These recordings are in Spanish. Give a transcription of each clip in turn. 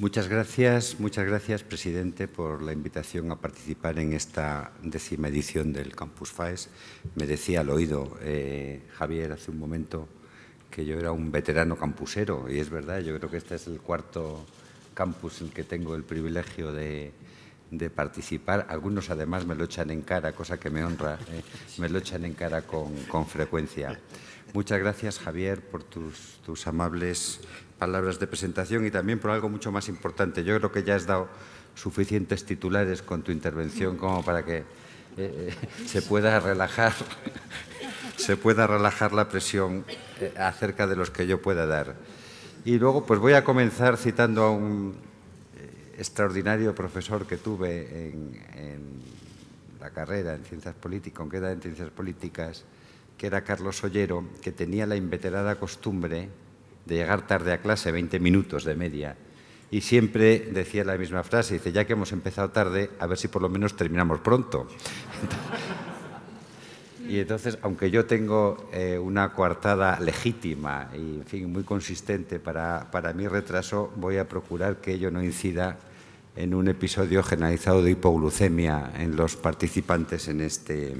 Muchas gracias, muchas gracias, presidente, por la invitación a participar en esta décima edición del Campus FAES. Me decía al oído eh, Javier hace un momento que yo era un veterano campusero, y es verdad, yo creo que este es el cuarto campus en que tengo el privilegio de, participar. Algunos además me lo echan en cara, cosa que me honra, eh, me lo echan en cara con frecuencia. Muchas gracias, Javier, por tus, amables palabras de presentación y también por algo mucho más importante. Yo creo que ya has dado suficientes titulares con tu intervención como para que eh, eh, se pueda relajar se pueda relajar la presión eh, acerca de los que yo pueda dar. Y luego pues voy a comenzar citando a un extraordinario profesor que tuve en, la carrera en Ciencias Políticas, en era en Ciencias Políticas, que era Carlos Ollero, que tenía la inveterada costumbre de llegar tarde a clase, 20 minutos de media, y siempre decía la misma frase, dice, ya que hemos empezado tarde, a ver si por lo menos terminamos pronto. y entonces, aunque yo tengo eh, una coartada legítima y, fin, muy consistente para, para mi retraso, voy a procurar que ello no incida en un episodio generalizado de hipoglucemia en los participantes en este,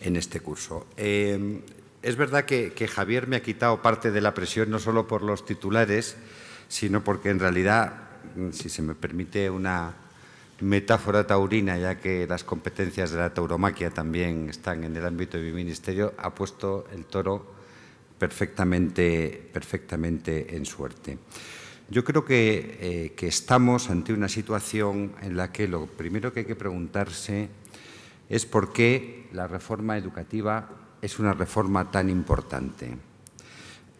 en este curso. Em, es verdad que, Javier me ha quitado parte de la presión, no solo por los titulares, sino porque en realidad, mm, si se me permite una metáfora taurina, ya que las competencias de la tauromaquia también están en el ámbito de mi ministerio, ha puesto el toro perfectamente, perfectamente en suerte. Yo creo que, eh, que estamos ante una situación en la que lo primero que hay que preguntarse es por qué la reforma educativa es una reforma tan importante.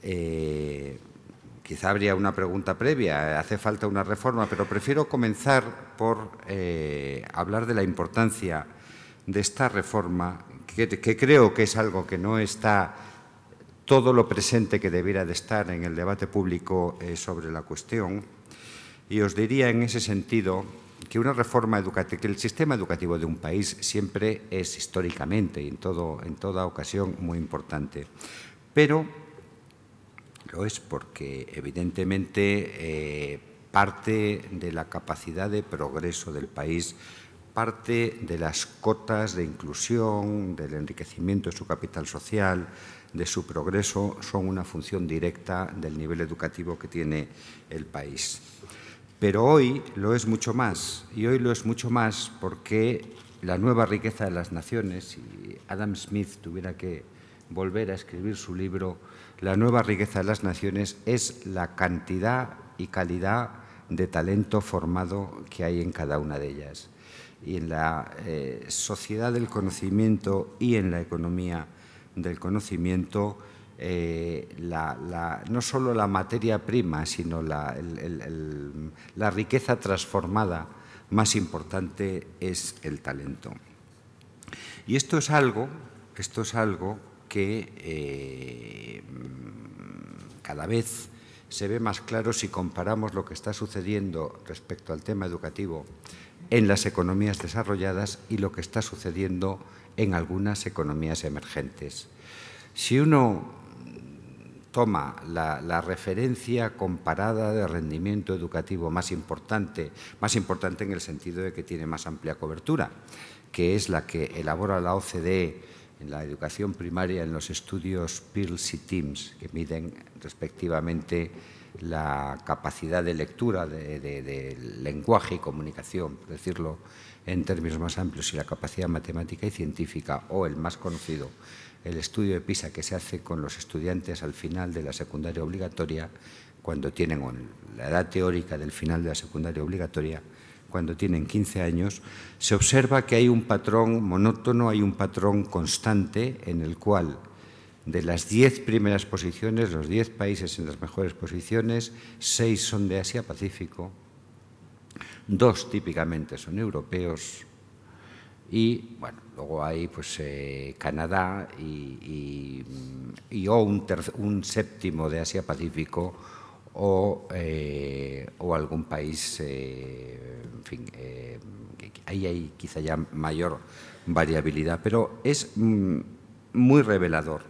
Eh, quizá habría una pregunta previa, hace falta una reforma, pero prefiero comenzar por eh, hablar de la importancia de esta reforma, que, creo que es algo que no está todo lo presente que debiera de estar en el debate público eh, sobre la cuestión. Y os diría en ese sentido que una reforma educativa, que el sistema educativo de un país siempre es históricamente y en, toda ocasión muy importante, pero lo es porque evidentemente eh, parte de la capacidad de progreso del país parte de las cotas de inclusión, del enriquecimiento de su capital social, de su progreso, son una función directa del nivel educativo que tiene el país. Pero hoy lo es mucho más, y hoy lo es mucho más porque la nueva riqueza de las naciones, si Adam Smith tuviera que volver a escribir su libro, La nueva riqueza de las naciones es la cantidad y calidad de talento formado que hay en cada una de ellas. Y en la eh, sociedad del conocimiento y en la economía del conocimiento, eh, no solo la materia prima, sino la, riqueza transformada más importante es el talento. Y esto es algo, esto es algo que eh, cada vez se ve más claro si comparamos lo que está sucediendo respecto al tema educativo en las economías desarrolladas y lo que está sucediendo en algunas economías emergentes. Si uno toma la, referencia comparada de rendimiento educativo más importante, más importante en el sentido de que tiene más amplia cobertura, que es la que elabora la OCDE en la educación primaria en los estudios PIRLS y TIMS, que miden respectivamente la capacidad de lectura de, de lenguaje y comunicación, por decirlo en términos más amplios, y la capacidad matemática y científica, o el más conocido, el estudio de PISA que se hace con los estudiantes al final de la secundaria obligatoria, cuando tienen la edad teórica del final de la secundaria obligatoria, cuando tienen 15 años, se observa que hay un patrón monótono, hay un patrón constante en el cual de las 10 primeras posiciones, los 10 países en las mejores posiciones, 6 son de Asia-Pacífico, 2 típicamente son europeos y, bueno, Luego hay pues, eh, Canadá mm, y, o un, séptimo de Asia-Pacífico eh, o, algún país, eh, en fin, ahí hay quizá ya mayor variabilidad, pero es mm, muy revelador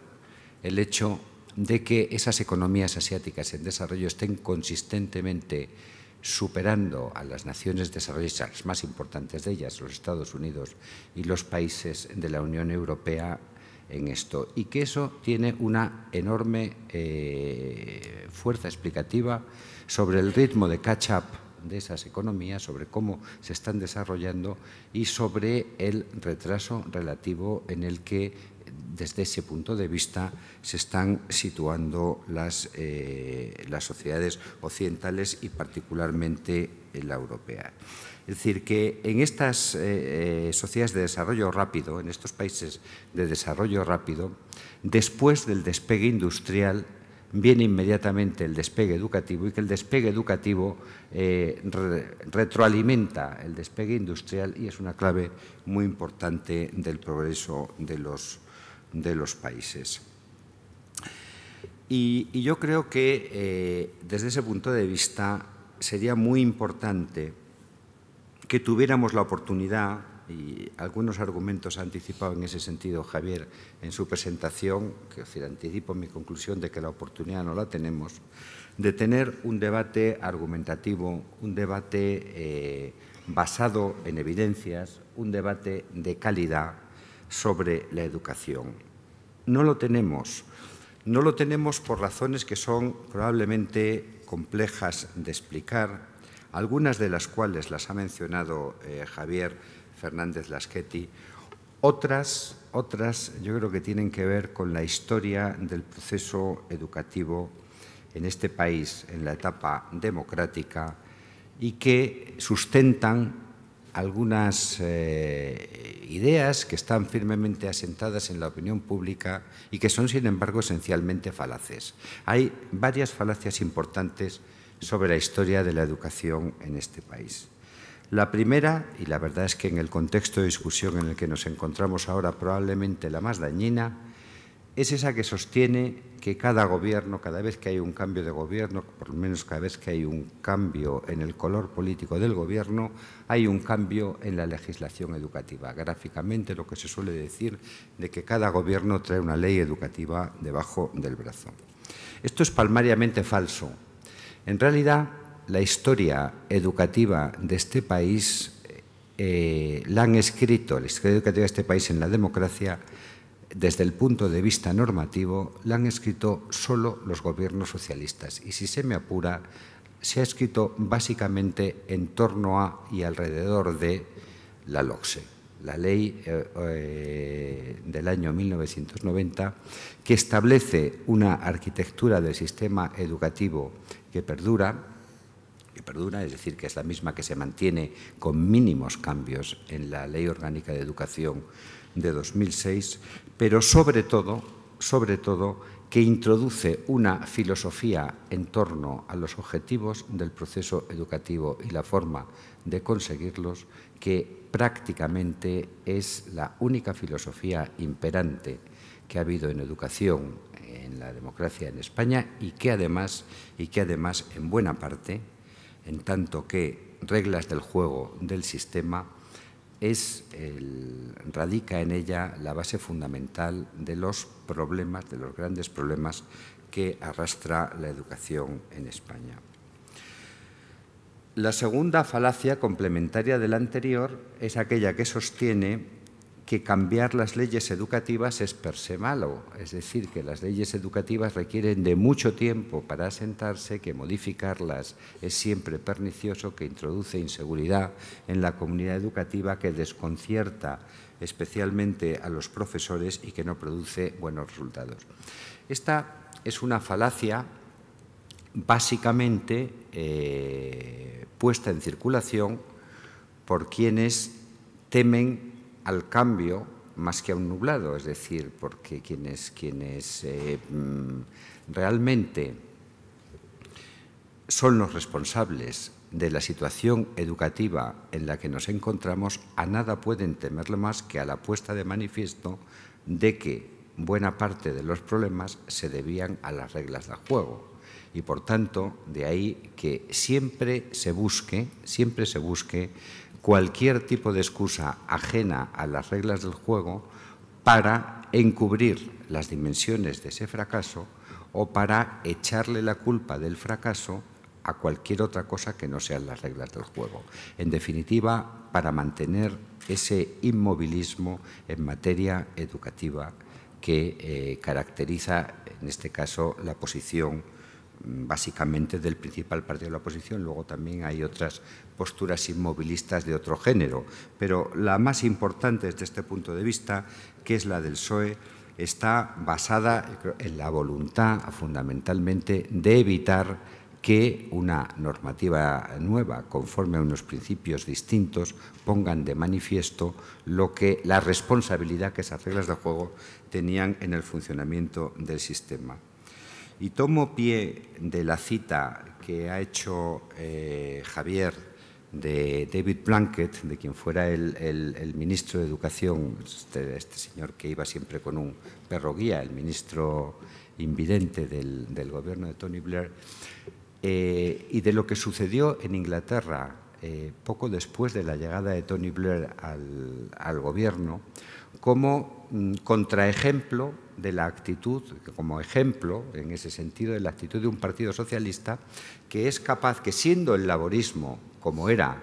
el hecho de que esas economías asiáticas en desarrollo estén consistentemente superando a las naciones desarrolladas, las más importantes de ellas, los Estados Unidos y los países de la Unión Europea en esto. Y que eso tiene una enorme eh, fuerza explicativa sobre el ritmo de catch-up de esas economías, sobre cómo se están desarrollando y sobre el retraso relativo en el que desde ese punto de vista se están situando las, eh, las sociedades occidentales y particularmente la europea. Es decir, que en estas eh, eh, sociedades de desarrollo rápido, en estos países de desarrollo rápido, después del despegue industrial viene inmediatamente el despegue educativo y que el despegue educativo retroalimenta el despegue industrial y es una clave muy importante del progreso de los de los países. Y, yo creo que eh, desde ese punto de vista sería muy importante que tuviéramos la oportunidad, y algunos argumentos ha anticipado en ese sentido Javier en su presentación, que decir anticipo mi conclusión de que la oportunidad no la tenemos, de tener un debate argumentativo, un debate eh, basado en evidencias, un debate de calidad sobre la educación. No lo tenemos. No lo tenemos por razones que son probablemente complejas de explicar, algunas de las cuales las ha mencionado eh, Javier Fernández Laschetti, otras, otras yo creo que tienen que ver con la historia del proceso educativo en este país en la etapa democrática y que sustentan algunas eh, ideas que están firmemente asentadas en la opinión pública y que son, sin embargo, esencialmente falaces. Hay varias falacias importantes sobre la historia de la educación en este país. La primera, y la verdad es que en el contexto de discusión en el que nos encontramos ahora probablemente la más dañina, es esa que sostiene que cada gobierno, cada vez que hay un cambio de gobierno, por lo menos cada vez que hay un cambio en el color político del gobierno, hay un cambio en la legislación educativa. Gráficamente lo que se suele decir de que cada gobierno trae una ley educativa debajo del brazo. Esto es palmariamente falso. En realidad, la historia educativa de este país eh, la han escrito, la historia educativa de este país en la democracia, desde el punto de vista normativo, la han escrito solo los gobiernos socialistas. Y si se me apura, se ha escrito básicamente en torno a y alrededor de la LOCSE, la ley eh, eh, del año 1990, que establece una arquitectura del sistema educativo que perdura, que perdura, es decir, que es la misma que se mantiene con mínimos cambios en la Ley Orgánica de Educación de 2006, pero sobre todo, sobre todo, que introduce una filosofía en torno a los objetivos del proceso educativo y la forma de conseguirlos, que prácticamente es la única filosofía imperante que ha habido en educación en la democracia en España y que además, y que además en buena parte, en tanto que reglas del juego del sistema, es el, radica en ella la base fundamental de los problemas, de los grandes problemas que arrastra la educación en España. La segunda falacia complementaria de la anterior es aquella que sostiene que cambiar las leyes educativas es per se malo, es decir, que las leyes educativas requieren de mucho tiempo para asentarse, que modificarlas es siempre pernicioso, que introduce inseguridad en la comunidad educativa, que desconcierta especialmente a los profesores y que no produce buenos resultados. Esta es una falacia básicamente eh, puesta en circulación por quienes temen al cambio más que a un nublado, es decir, porque quienes, quienes eh, mm, realmente son los responsables de la situación educativa en la que nos encontramos, a nada pueden temerle más que a la puesta de manifiesto de que buena parte de los problemas se debían a las reglas del juego. Y por tanto, de ahí que siempre se busque, siempre se busque cualquier tipo de excusa ajena a las reglas del juego para encubrir las dimensiones de ese fracaso o para echarle la culpa del fracaso a cualquier otra cosa que no sean las reglas del juego. En definitiva, para mantener ese inmovilismo en materia educativa que eh, caracteriza, en este caso, la posición básicamente del principal partido de la oposición. Luego también hay otras posturas inmovilistas de otro género, pero la más importante desde este punto de vista, que es la del PSOE, está basada en la voluntad fundamentalmente de evitar que una normativa nueva, conforme a unos principios distintos, pongan de manifiesto lo que la responsabilidad que esas reglas de juego tenían en el funcionamiento del sistema. Y tomo pie de la cita que ha hecho eh, Javier de David Blanket, de quien fuera el, ministro de Educación, este, este, señor que iba siempre con un perro guía, el ministro invidente del, gobierno de Tony Blair, eh, y de lo que sucedió en Inglaterra eh, poco después de la llegada de Tony Blair al, gobierno, como mm, contraejemplo de la actitud, como ejemplo, en ese sentido, de la actitud de un partido socialista que es capaz, que siendo el laborismo como era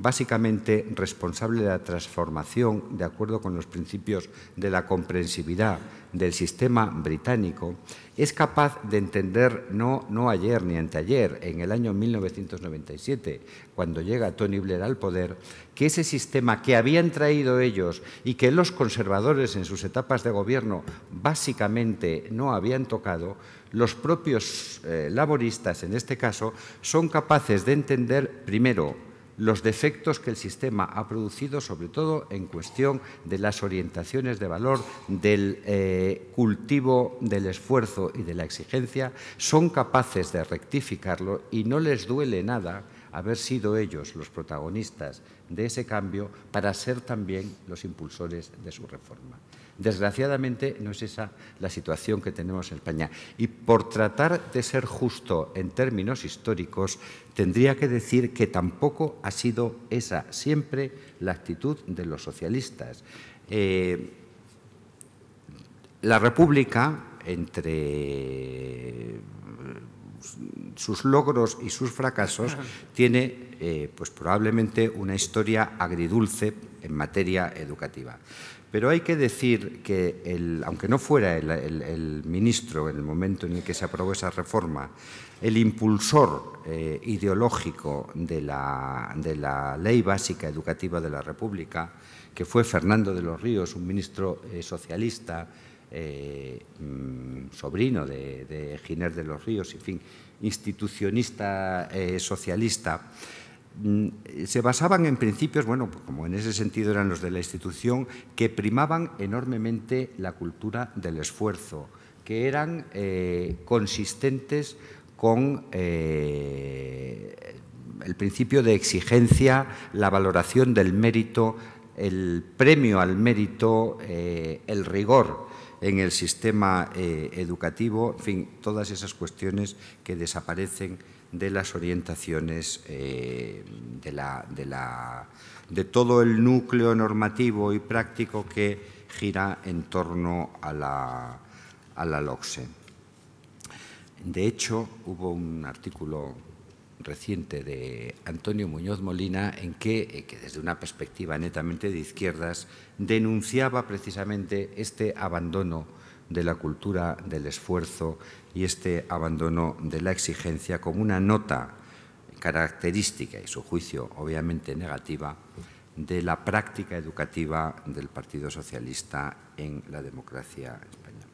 básicamente responsable de la transformación, de acuerdo con los principios de la comprensividad del sistema británico, es capaz de entender no, no ayer ni anteayer, en el año 1997, cuando llega Tony Blair al poder, que ese sistema que habían traído ellos y que los conservadores en sus etapas de gobierno básicamente no habían tocado, los propios eh, laboristas en este caso son capaces de entender primero los defectos que el sistema ha producido, sobre todo en cuestión de las orientaciones de valor, del eh, cultivo del esfuerzo y de la exigencia, son capaces de rectificarlo y no les duele nada haber sido ellos los protagonistas de ese cambio para ser también los impulsores de su reforma. Desgraciadamente no es esa la situación que tenemos en España. Y por tratar de ser justo en términos históricos, tendría que decir que tampoco ha sido esa siempre la actitud de los socialistas. Eh, la República, entre sus logros y sus fracasos, tiene eh, pues probablemente una historia agridulce en materia educativa. Pero hay que decir que, aunque no fuera el, ministro en el momento en el que se aprobó esa reforma, el impulsor eh, ideológico de la, Ley Básica Educativa de la República, que fue Fernando de los Ríos, un ministro eh, socialista, eh, mm, sobrino de, de, Giner de los Ríos, en fin, institucionista socialista, Mm, se basaban en principios, bueno, pues como en ese sentido eran los de la institución, que primaban enormemente la cultura del esfuerzo, que eran eh, consistentes con eh, el principio de exigencia, la valoración del mérito, el premio al mérito, eh, el rigor en el sistema educativo, en fin, todas esas cuestiones que desaparecen de las orientaciones eh, de, todo el núcleo normativo y práctico que gira en torno a la, a LOCSE. De hecho, hubo un artículo reciente de Antonio Muñoz Molina en que, eh, que desde una perspectiva netamente de izquierdas denunciaba precisamente este abandono de la cultura del esfuerzo y este abandono de la exigencia como una nota característica y su juicio obviamente negativa de la práctica educativa del Partido Socialista en la democracia española.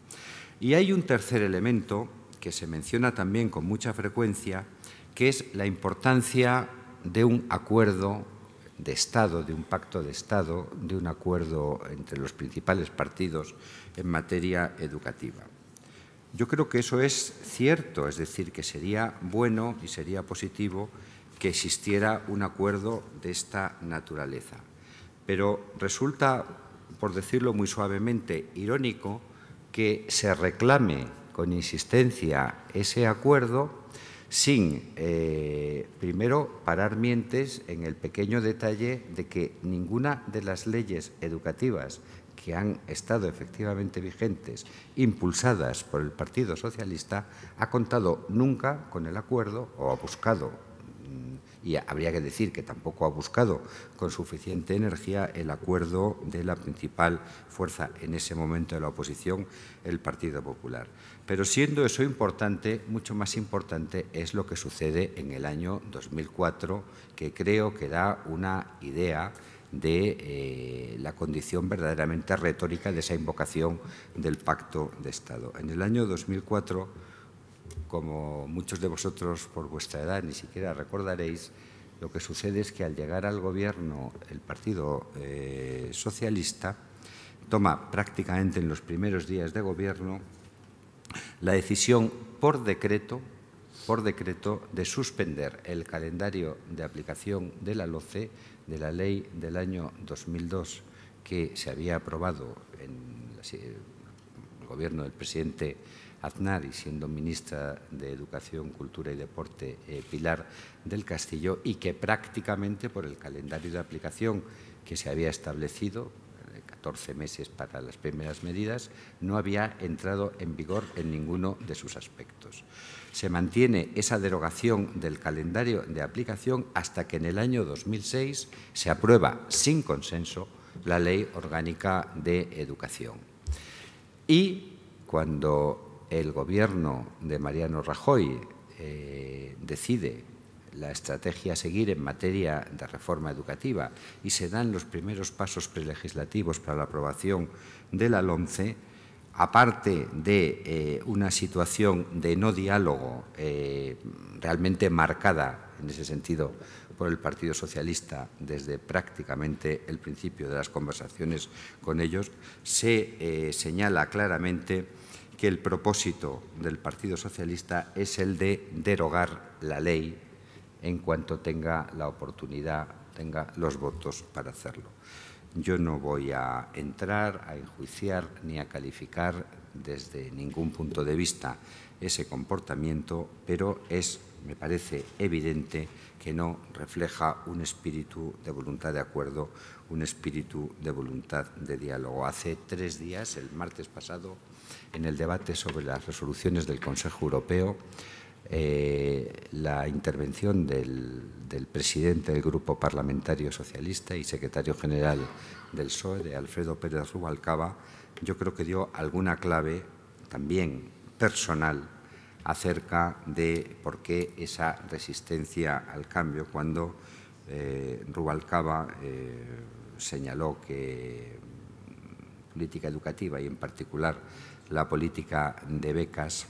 Y hay un tercer elemento que se menciona también con mucha frecuencia, que es la importancia de un acuerdo de Estado, de un pacto de Estado, de un acuerdo entre los principales partidos en materia educativa. Yo creo que eso es cierto, es decir, que sería bueno y sería positivo que existiera un acuerdo de esta naturaleza. Pero resulta, por decirlo muy suavemente, irónico que se reclame con insistencia ese acuerdo sin, eh, primero, parar mientes en el pequeño detalle de que ninguna de las leyes educativas que han estado efectivamente vigentes, impulsadas por el Partido Socialista, ha contado nunca con el acuerdo o ha buscado mm, y habría que decir que tampoco ha buscado con suficiente energía el acuerdo de la principal fuerza en ese momento de la oposición, el Partido Popular. Pero siendo eso importante, mucho más importante es lo que sucede en el año 2004, que creo que da una idea de eh, la condición verdaderamente retórica de esa invocación del pacto de Estado. En el año 2004, como muchos de vosotros por vuestra edad ni siquiera recordaréis, lo que sucede es que al llegar al gobierno el Partido eh, Socialista toma prácticamente en los primeros días de gobierno la decisión por decreto, por decreto de suspender el calendario de aplicación de la LOCE de la ley del año 2002 que se había aprobado en el gobierno del presidente Aznar y siendo ministra de Educación, Cultura y Deporte eh, Pilar del Castillo y que prácticamente por el calendario de aplicación que se había establecido 14 meses para las primeras medidas, no había entrado en vigor en ninguno de sus aspectos. Se mantiene esa derogación del calendario de aplicación hasta que en el año 2006 se aprueba sin consenso la Ley Orgánica de Educación. Y cuando el Gobierno de Mariano Rajoy eh, decide la estrategia a seguir en materia de reforma educativa y se dan los primeros pasos prelegislativos para la aprobación de la LOMCE, aparte de eh, una situación de no diálogo eh, realmente marcada en ese sentido por el Partido Socialista desde prácticamente el principio de las conversaciones con ellos, se eh, señala claramente que el propósito del Partido Socialista es el de derogar la ley en cuanto tenga la oportunidad, tenga los votos para hacerlo. Yo no voy a entrar, a enjuiciar ni a calificar desde ningún punto de vista ese comportamiento, pero es, me parece evidente, que no refleja un espíritu de voluntad de acuerdo, un espíritu de voluntad de diálogo. Hace tres días, el martes pasado, en el debate sobre las resoluciones del Consejo Europeo, eh, la intervención del, presidente del Grupo Parlamentario Socialista y secretario general del PSOE, Alfredo Pérez Rubalcaba, yo creo que dio alguna clave también personal acerca de por qué esa resistencia al cambio cuando eh, Rubalcaba eh, señaló que mm, política educativa y en particular la política de becas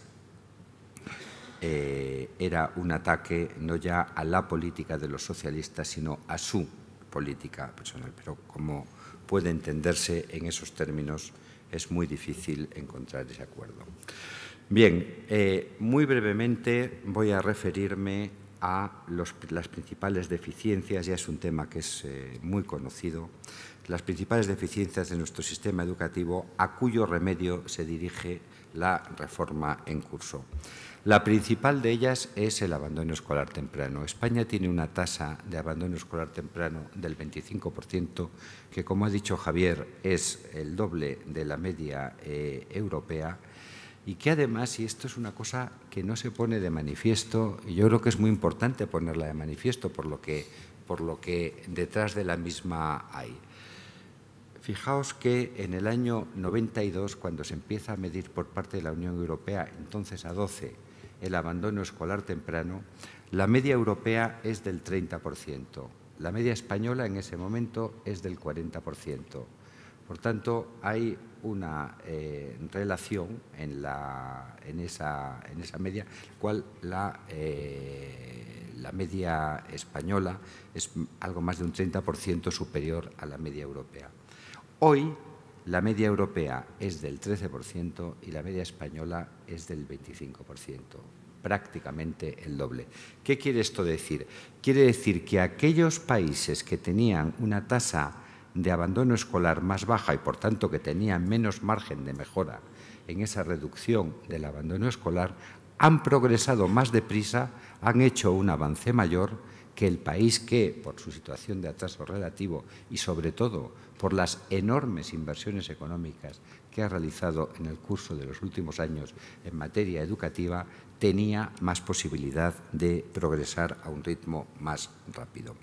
eh, era un ataque no ya a la política de los socialistas, sino a su política personal. Pero como puede entenderse en esos términos, es muy difícil encontrar ese acuerdo. Bien, eh, muy brevemente voy a referirme a las principales deficiencias, ya es un tema que es eh, muy conocido, las principales deficiencias de nuestro sistema educativo a cuyo remedio se dirige la reforma en curso. La principal de ellas es el abandono escolar temprano. España tiene una tasa de abandono escolar temprano del 25%, que como ha dicho Javier es el doble de la media eh, europea y que además, y esto es una cosa que no se pone de manifiesto, y yo creo que es muy importante ponerla de manifiesto por lo que, por lo que detrás de la misma hay. Fijaos que en el año 92, cuando se empieza a medir por parte de la Unión Europea, entonces a 12, el abandono escolar temprano, la media europea es del 30%. La media española en ese momento es del 40%. Por tanto, hay una eh, relación en, esa, media, cual la, eh, la media española es algo más de un 30% superior a la media europea. Hoy la media europea es del 13% y la media española es del 25%, prácticamente el doble. ¿Qué quiere esto decir? Quiere decir que aquellos países que tenían una tasa de abandono escolar más baja y por tanto que tenían menos margen de mejora en esa reducción del abandono escolar, han progresado más deprisa, han hecho un avance mayor que el país que, por su situación de atraso relativo y sobre todo por las enormes inversiones económicas que ha realizado en el curso de los últimos años en materia educativa, tenía más posibilidad de progresar a un ritmo más rápido.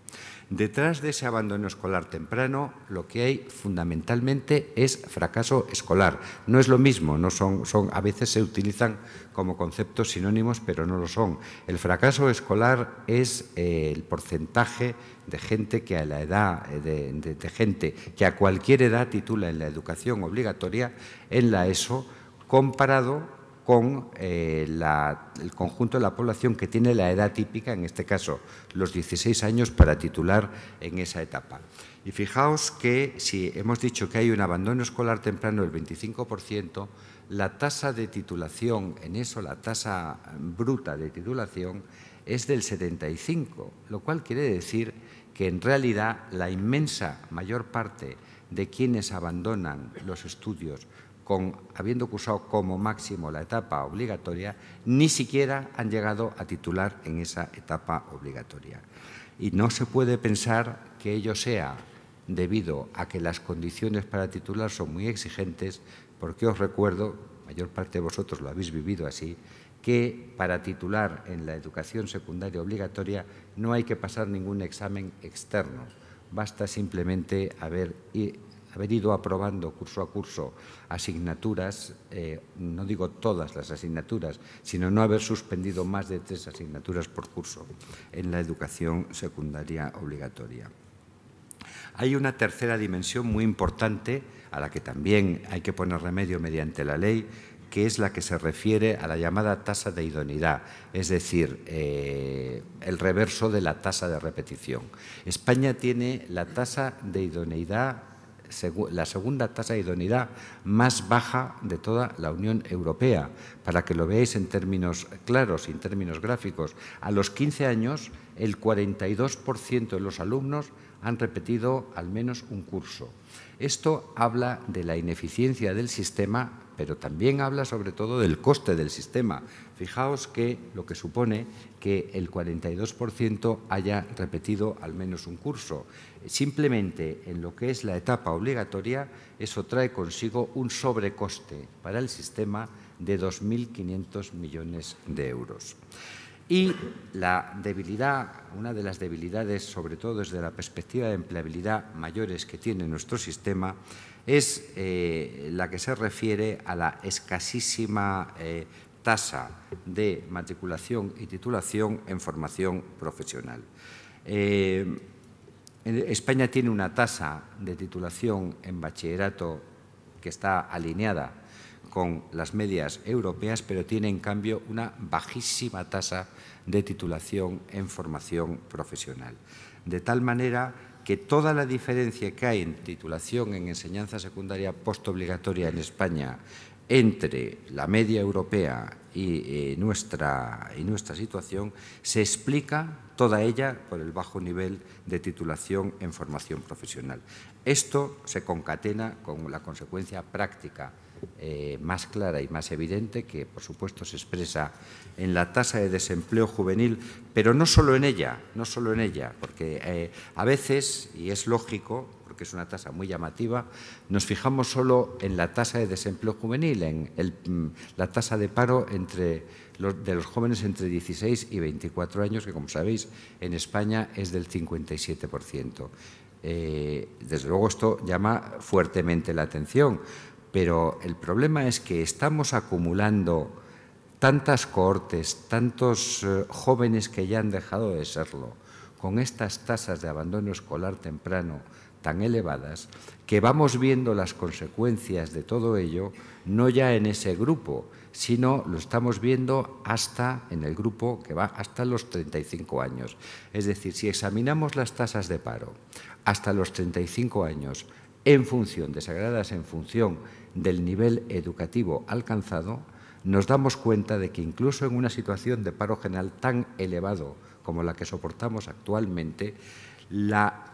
Detrás de ese abandono escolar temprano, lo que hay fundamentalmente es fracaso escolar. No es lo mismo, no son, a veces se utilizan como conceptos sinónimos, pero no lo son. El fracaso escolar es eh, el porcentaje de gente que a la edad, eh, de, gente que a cualquier edad titula en la educación obligatoria en la ESO, comparado con eh, el conjunto de la población que tiene la edad típica, en este caso los 16 años, para titular en esa etapa. Y fijaos que si hemos dicho que hay un abandono escolar temprano del 25%, la tasa de titulación en eso, la tasa bruta de titulación, es del 75, lo cual quiere decir que en realidad la inmensa mayor parte de quienes abandonan los estudios con, habiendo cursado como máximo la etapa obligatoria, ni siquiera han llegado a titular en esa etapa obligatoria. Y no se puede pensar que ello sea debido a que las condiciones para titular son muy exigentes, porque os recuerdo, mayor parte de vosotros lo habéis vivido así, que para titular en la educación secundaria obligatoria no hay que pasar ningún examen externo, basta simplemente haber, ido aprobando curso a curso asignaturas, eh, no digo todas las asignaturas, sino no haber suspendido más de tres asignaturas por curso en la educación secundaria obligatoria. Hay una tercera dimensión muy importante a la que también hay que poner remedio mediante la ley, que es la que se refiere a la llamada tasa de idoneidad, es decir, eh, el reverso de la tasa de repetición. España tiene la tasa de idoneidad, la segunda tasa de idoneidad más baja de toda la Unión Europea. Para que lo veáis en términos claros y en términos gráficos, a los 15 años el 42% de los alumnos han repetido al menos un curso. Esto habla de la ineficiencia del sistema pero también habla sobre todo del coste del sistema. Fijaos que lo que supone que el 42% haya repetido al menos un curso. Simplemente en lo que es la etapa obligatoria, eso trae consigo un sobrecoste para el sistema de 2.500 millones de euros. Y la debilidad, una de las debilidades, sobre todo desde la perspectiva de empleabilidad mayores que tiene nuestro sistema, es eh, la que se refiere a la escasísima eh, tasa de matriculación y titulación en formación profesional. Eh, España tiene una tasa de titulación en bachillerato que está alineada con las medias europeas, pero tiene en cambio una bajísima tasa de titulación en formación profesional. De tal manera que toda la diferencia que hay en titulación en enseñanza secundaria postobligatoria en España entre la media europea y, eh, nuestra, y nuestra situación se explica toda ella por el bajo nivel de titulación en formación profesional. Esto se concatena con la consecuencia práctica eh, más clara y más evidente, que por supuesto se expresa en la tasa de desempleo juvenil, pero no solo en ella, no solo en ella, porque eh, a veces, y es lógico, porque es una tasa muy llamativa, nos fijamos solo en la tasa de desempleo juvenil, en mm, la tasa de paro entre los, de los jóvenes entre 16 y 24 años, que como sabéis en España es del 57%. Eh, desde luego esto llama fuertemente la atención, pero el problema es que estamos acumulando tantas cohortes, tantos eh, jóvenes que ya han dejado de serlo, con estas tasas de abandono escolar temprano tan elevadas, que vamos viendo las consecuencias de todo ello, no ya en ese grupo, sino lo estamos viendo hasta en el grupo que va hasta los 35 años. Es decir, si examinamos las tasas de paro hasta los 35 años, en función, sagradas, en función del nivel educativo alcanzado, nos damos cuenta de que incluso en una situación de paro general tan elevado como la que soportamos actualmente, la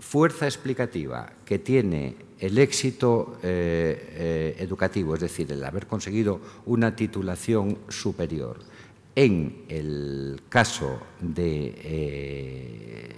fuerza explicativa que tiene el éxito eh, eh, educativo, es decir, el haber conseguido una titulación superior, en el caso de eh,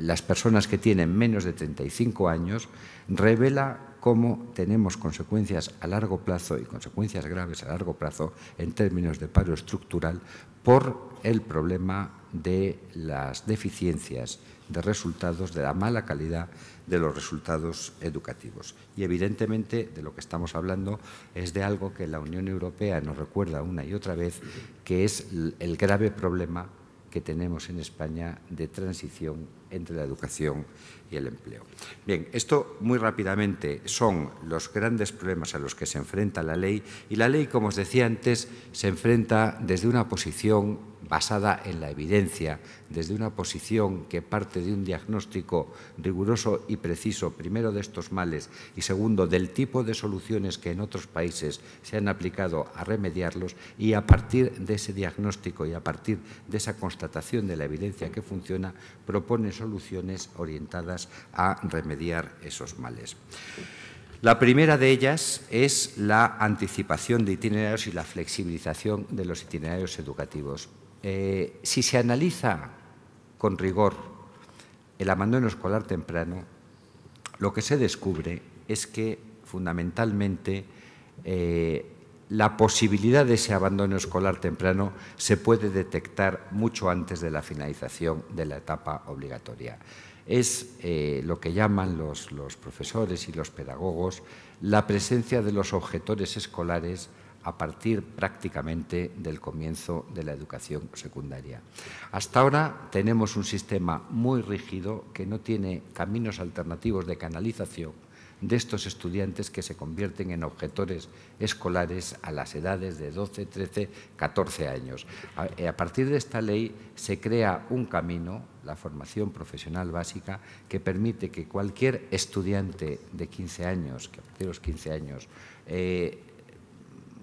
las personas que tienen menos de 35 años, revela cómo tenemos consecuencias a largo plazo y consecuencias graves a largo plazo en términos de paro estructural por el problema de las deficiencias de resultados, de la mala calidad de los resultados educativos. Y evidentemente de lo que estamos hablando es de algo que la Unión Europea nos recuerda una y otra vez, que es el grave problema que tenemos en España de transición entre la educación y el empleo. Bien, esto muy rápidamente son los grandes problemas a los que se enfrenta la ley y la ley, como os decía antes, se enfrenta desde una posición basada en la evidencia, desde una posición que parte de un diagnóstico riguroso y preciso, primero de estos males y segundo del tipo de soluciones que en otros países se han aplicado a remediarlos y a partir de ese diagnóstico y a partir de esa constatación de la evidencia que funciona, propone soluciones orientadas a remediar esos males. La primera de ellas es la anticipación de itinerarios y la flexibilización de los itinerarios educativos. Eh, si se analiza con rigor el abandono escolar temprano, lo que se descubre es que fundamentalmente eh, la posibilidad de ese abandono escolar temprano se puede detectar mucho antes de la finalización de la etapa obligatoria. Es eh, lo que llaman los profesores y los pedagogos la presencia de los objetores escolares a partir prácticamente del comienzo de la educación secundaria. Hasta ahora tenemos un sistema muy rígido que no tiene caminos alternativos de canalización de estos estudiantes que se convierten en objetores escolares a las edades de 12, 13, 14 años. Eh, a partir de esta ley se crea un camino, la formación profesional básica, que permite que cualquier estudiante de 15 años, que a partir de los 15 años, eh,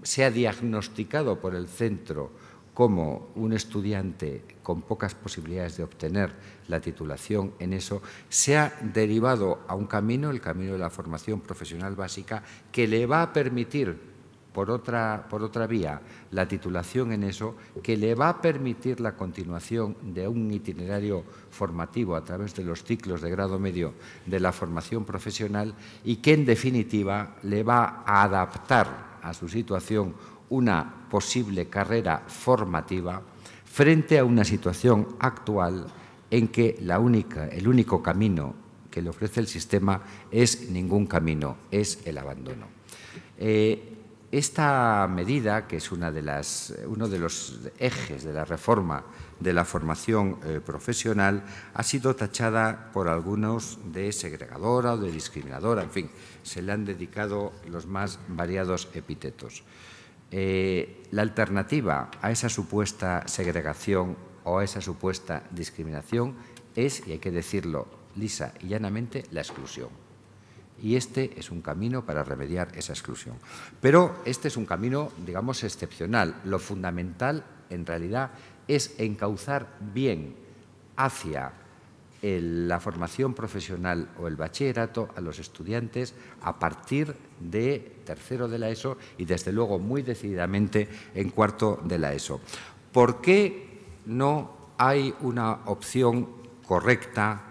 sea diagnosticado por el centro como un estudiante con pocas posibilidades de obtener la titulación en eso, se ha derivado a un camino, el camino de la formación profesional básica, que le va a permitir, por otra, vía, la titulación en eso, que le va a permitir la continuación de un itinerario formativo a través de los ciclos de grado medio de la formación profesional y que, en definitiva, le va a adaptar a su situación una posible carrera formativa frente a una situación actual en que el único camino que le ofrece el sistema es ningún camino, es el abandono. Eh, esta medida, que es uno de los ejes de la reforma de la formación eh, profesional, ha sido tachada por algunos de segregadora o de discriminadora, en fin, se le han dedicado los más variados epítetos. Eh, la alternativa a esa supuesta segregación o a esa supuesta discriminación es, y hay que decirlo lisa y llanamente, la exclusión. Y este es un camino para remediar esa exclusión. Pero este es un camino, digamos, excepcional. Lo fundamental, en realidad, es encauzar bien hacia la formación profesional o el bachillerato a los estudiantes a partir de tercero de la ESO y desde luego muy decididamente en cuarto de la ESO. ¿Por qué no hay una opción correcta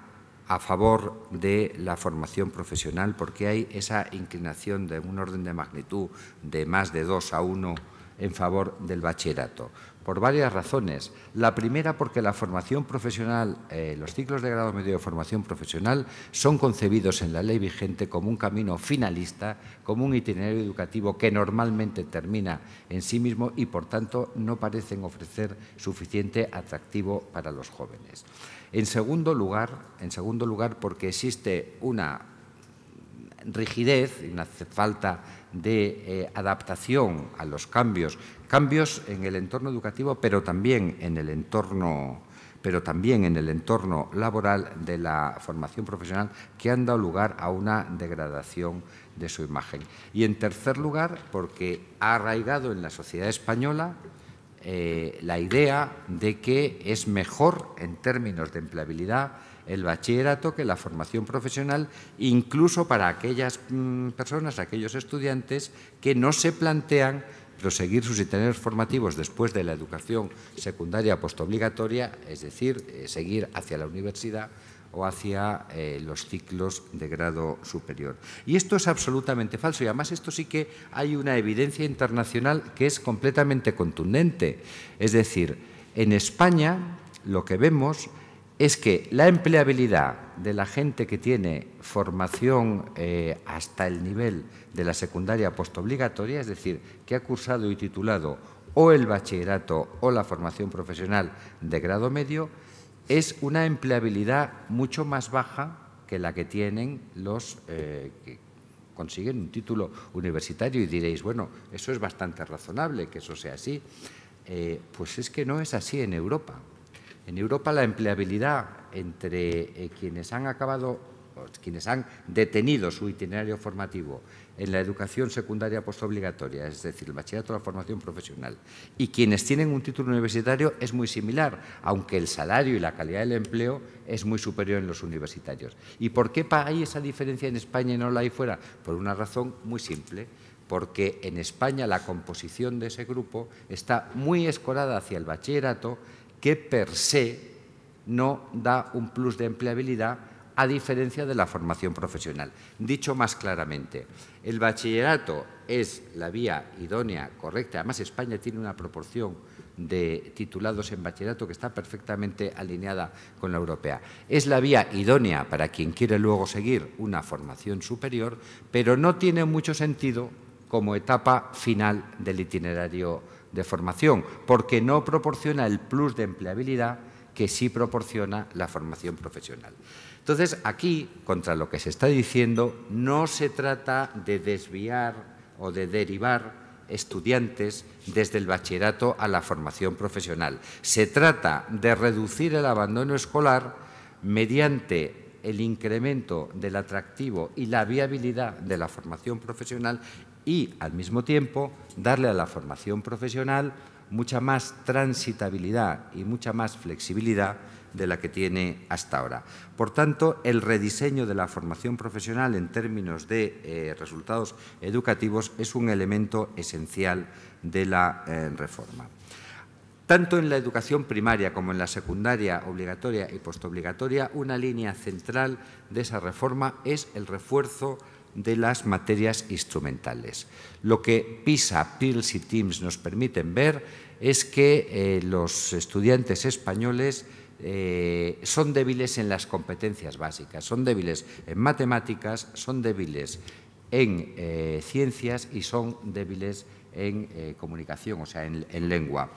a favor de la formación profesional? Porque hay esa inclinación de un orden de magnitud de más de 2 a 1 en favor del bachillerato. Por varias razones. La primera porque la formación profesional, eh, los ciclos de grado medio de formación profesional son concebidos en la ley vigente como un camino finalista, como un itinerario educativo que normalmente termina en sí mismo y por tanto no parecen ofrecer suficiente atractivo para los jóvenes. En segundo lugar, en segundo lugar porque existe una rigidez, una falta de eh, adaptación a los cambios, cambios en el entorno educativo, pero también en el entorno pero también en el entorno laboral de la formación profesional que han dado lugar a una degradación de su imagen. Y en tercer lugar, porque ha arraigado en la sociedad española eh, la idea de que es mejor en términos de empleabilidad el bachillerato que la formación profesional, incluso para aquellas mm, personas, aquellos estudiantes que no se plantean proseguir sus itinerarios formativos después de la educación secundaria postobligatoria, es decir, eh, seguir hacia la universidad o hacia eh, los ciclos de grado superior. Y esto es absolutamente falso y además esto sí que hay una evidencia internacional que es completamente contundente. Es decir, en España lo que vemos es que la empleabilidad de la gente que tiene formación eh, hasta el nivel de la secundaria postobligatoria, es decir, que ha cursado y titulado o el bachillerato o la formación profesional de grado medio, es una empleabilidad mucho más baja que la que tienen los eh, que consiguen un título universitario y diréis, bueno, eso es bastante razonable que eso sea así. Eh, pues es que no es así en Europa. En Europa la empleabilidad entre eh, quienes han acabado, quienes han detenido su itinerario formativo en la educación secundaria postobligatoria, es decir, el bachillerato o la formación profesional, y quienes tienen un título universitario es muy similar, aunque el salario y la calidad del empleo es muy superior en los universitarios. ¿Y por qué hay esa diferencia en España y no la hay fuera? Por una razón muy simple, porque en España la composición de ese grupo está muy escorada hacia el bachillerato que per se no da un plus de empleabilidad a diferencia de la formación profesional. Dicho más claramente, el bachillerato es la vía idónea, correcta. Además, España tiene una proporción de titulados en bachillerato que está perfectamente alineada con la europea. Es la vía idónea para quien quiere luego seguir una formación superior, pero no tiene mucho sentido como etapa final del itinerario de formación, porque no proporciona el plus de empleabilidad que sí proporciona la formación profesional. Entonces, aquí, contra lo que se está diciendo, no se trata de desviar o de derivar estudiantes desde el bachillerato a la formación profesional. Se trata de reducir el abandono escolar mediante el incremento del atractivo y la viabilidad de la formación profesional y, al mismo tiempo, darle a la formación profesional mucha más transitabilidad y mucha más flexibilidad de la que tiene hasta ahora. Por tanto, el rediseño de la formación profesional en términos de eh, resultados educativos es un elemento esencial de la eh, reforma. Tanto en la educación primaria como en la secundaria obligatoria y postobligatoria, una línea central de esa reforma es el refuerzo de las materias instrumentales. Lo que PISA, PILS y TIMS nos permiten ver es que eh, los estudiantes españoles eh, son débiles en las competencias básicas, son débiles en matemáticas, son débiles en eh, ciencias y son débiles en comunicación, o sea, en lengua.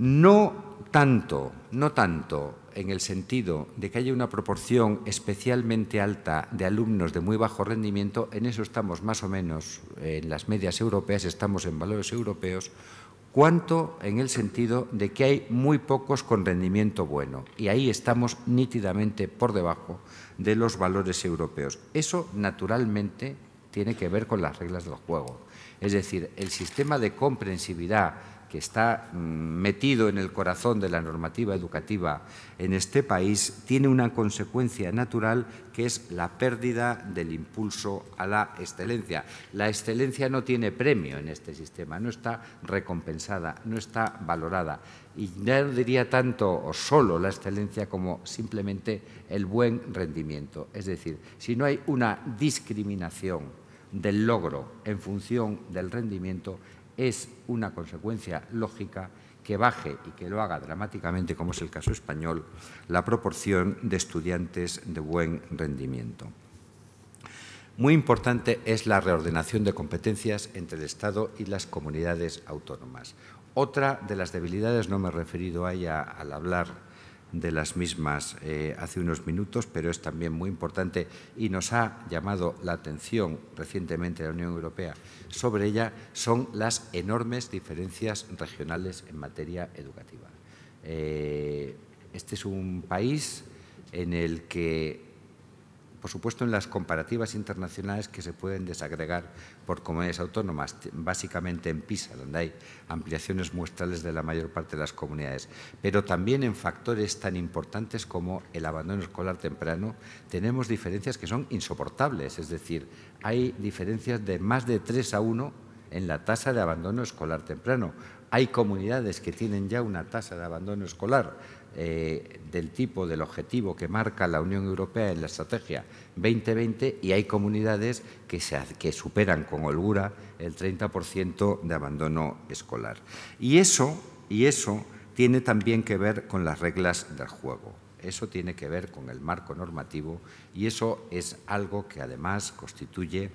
No tanto, no tanto en el sentido de que haya una proporción especialmente alta de alumnos de muy bajo rendimiento, en eso estamos más o menos en las medias europeas, estamos en valores europeos, cuanto en el sentido de que hay muy pocos con rendimiento bueno. Y ahí estamos nítidamente por debajo de los valores europeos. Eso naturalmente tiene que ver con las reglas del juego. Es decir, el sistema de comprensividad que está mm, metido en el corazón de la normativa educativa en este país tiene una consecuencia natural que es la pérdida del impulso a la excelencia. La excelencia no tiene premio en este sistema, no está recompensada, no está valorada. Y no diría tanto o solo la excelencia como simplemente el buen rendimiento. Es decir, si no hay una discriminación del logro en función del rendimiento, es una consecuencia lógica que baje y que lo haga dramáticamente, como es el caso español, la proporción de estudiantes de buen rendimiento. Muy importante es la reordenación de competencias entre el Estado y las comunidades autónomas. Otra de las debilidades, no me he referido a ella al hablar de las mismas eh, hace unos minutos, pero es también muy importante y nos ha llamado la atención recientemente la Unión Europea sobre ella, son las enormes diferencias regionales en materia educativa. Eh, este es un país en el que por supuesto en las comparativas internacionales que se pueden desagregar por comunidades autónomas, básicamente en PISA, donde hay ampliaciones muestrales de la mayor parte de las comunidades, pero también en factores tan importantes como el abandono escolar temprano, tenemos diferencias que son insoportables, es decir, hay diferencias de más de 3 a 1 en la tasa de abandono escolar temprano. Hay comunidades que tienen ya una tasa de abandono escolar eh, del tipo del objetivo que marca la Unión Europea en la Estrategia 2020 y hay comunidades que, que superan con holgura el 30% de abandono escolar. Y eso, y eso tiene también que ver con las reglas del juego. Eso tiene que ver con el marco normativo y eso es algo que además constituye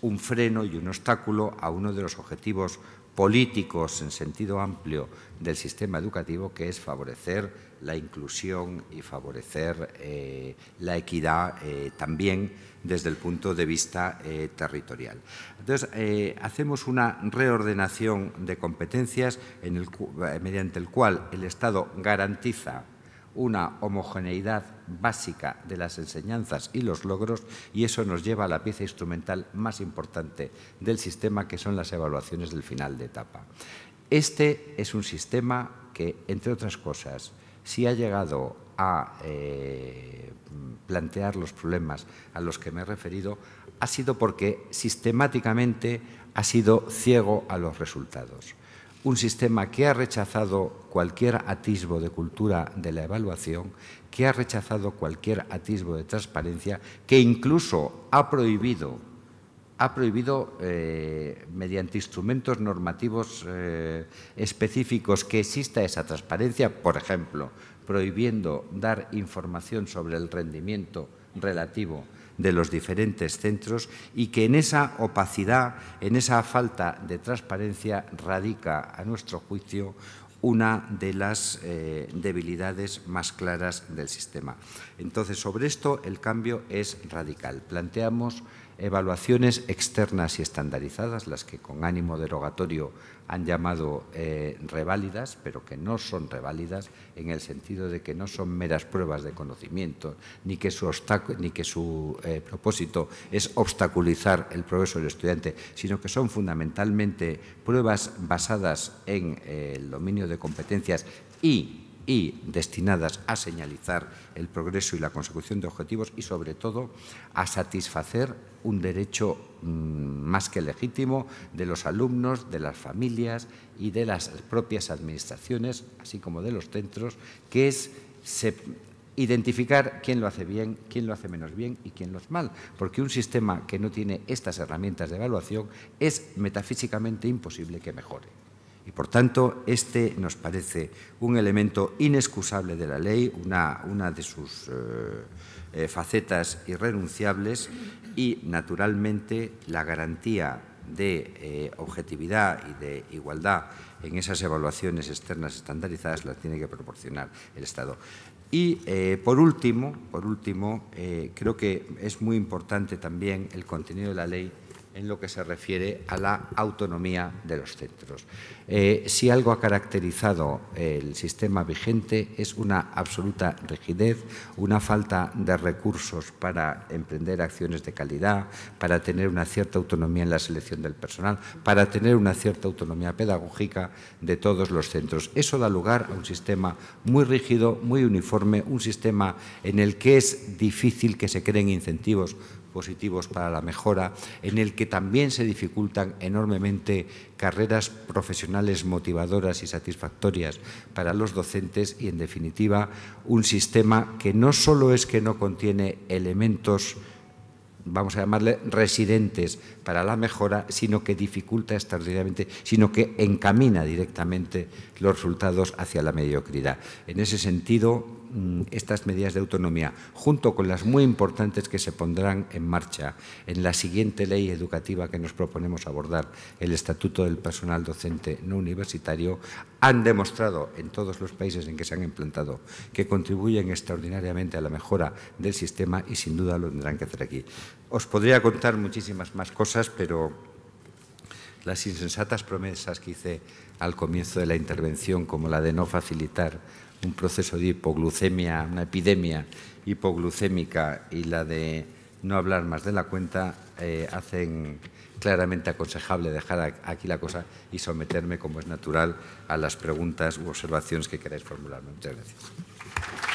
un freno y un obstáculo a uno de los objetivos políticos en sentido amplio del sistema educativo, que es favorecer la inclusión y favorecer eh, la equidad eh, también desde el punto de vista eh, territorial. Entonces, hacemos una reordenación de competencias mediante el cual el Estado garantiza una homogeneidad básica de las enseñanzas y los logros y eso nos lleva a la pieza instrumental más importante del sistema que son las evaluaciones del final de etapa. Este es un sistema que, entre otras cosas, si ha llegado a eh, plantear los problemas a los que me he referido, ha sido porque sistemáticamente ha sido ciego a los resultados un sistema que ha rechazado cualquier atisbo de cultura de la evaluación, que ha rechazado cualquier atisbo de transparencia, que incluso ha prohibido, ha prohibido eh, mediante instrumentos normativos eh, específicos que exista esa transparencia, por ejemplo, prohibiendo dar información sobre el rendimiento relativo de los diferentes centros y que en esa opacidad, en esa falta de transparencia, radica, a nuestro juicio, una de las eh, debilidades más claras del sistema. Entonces, sobre esto el cambio es radical. Planteamos evaluaciones externas y estandarizadas, las que con ánimo derogatorio han llamado eh, reválidas, pero que no son reválidas en el sentido de que no son meras pruebas de conocimiento, ni que su, ni que su eh, propósito es obstaculizar el progreso del estudiante, sino que son fundamentalmente pruebas basadas en eh, el dominio de competencias y destinadas a señalizar el progreso y la consecución de objetivos y, sobre todo, a satisfacer un derecho mm, más que legítimo de los alumnos, de las familias y de las propias administraciones, así como de los centros, que es identificar quién lo hace bien, quién lo hace menos bien y quién lo hace mal. Porque un sistema que no tiene estas herramientas de evaluación es metafísicamente imposible que mejore. Y por tanto, este nos parece un elemento inexcusable de la ley, una, una de sus eh, eh, facetas irrenunciables y, naturalmente, la garantía de eh, objetividad y de igualdad en esas evaluaciones externas estandarizadas las tiene que proporcionar el Estado. Y por último, por último creo que es muy importante también el contenido de la ley en lo que se refiere a la autonomía de los centros. Eh, si algo ha caracterizado eh, el sistema vigente es una absoluta rigidez, una falta de recursos para emprender acciones de calidad, para tener una cierta autonomía en la selección del personal, para tener una cierta autonomía pedagógica de todos los centros. Eso da lugar a un sistema muy rígido, muy uniforme, un sistema en el que es difícil que se creen incentivos positivos para la mejora, en el que también se dificultan enormemente carreras profesionales motivadoras y satisfactorias para los docentes y, en definitiva, un sistema que no solo es que no contiene elementos vamos a llamarle residentes para la mejora, sino que dificulta extraordinariamente, sino que encamina directamente los resultados hacia la mediocridad. En ese sentido, Mm, estas medidas de autonomía, junto con las muy importantes que se pondrán en marcha en la siguiente ley educativa que nos proponemos abordar, el Estatuto del Personal Docente No Universitario, han demostrado en todos los países en que se han implantado que contribuyen extraordinariamente a la mejora del sistema y sin duda lo tendrán que hacer aquí. Os podría contar muchísimas más cosas, pero las insensatas promesas que hice al comienzo de la intervención, como la de no facilitar un proceso de hipoglucemia, una epidemia hipoglucémica y la de no hablar más de la cuenta, eh, hacen claramente aconsejable dejar aquí la cosa y someterme, como es natural, a las preguntas u observaciones que queráis formularme. Muchas gracias.